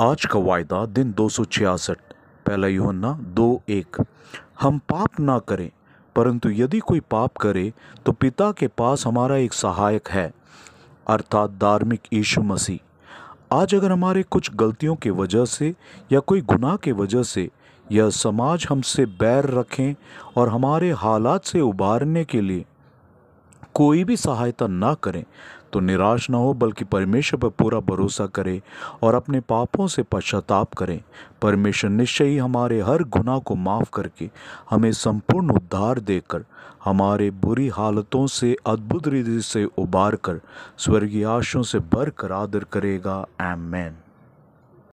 आज का वायदा दिन दो सौ छियासठ पहला यूहन्ना दो एक हम पाप ना करें परंतु यदि कोई पाप करे तो पिता के पास हमारा एक सहायक है अर्थात धार्मिक यीशु मसीह आज अगर हमारे कुछ गलतियों के वजह से या कोई गुनाह के वजह से यह समाज हमसे बैर रखें और हमारे हालात से उबारने के लिए कोई भी सहायता ना करें तो निराश ना हो बल्कि परमेश्वर पर पूरा भरोसा करें और अपने पापों से पश्चाताप करें परमेश्वर निश्चय ही हमारे हर गुनाह को माफ़ करके हमें संपूर्ण उद्धार देकर हमारे बुरी हालतों से अद्भुत रीति से उबार कर स्वर्गीय आशों से भर कर आदर करेगा एम मैन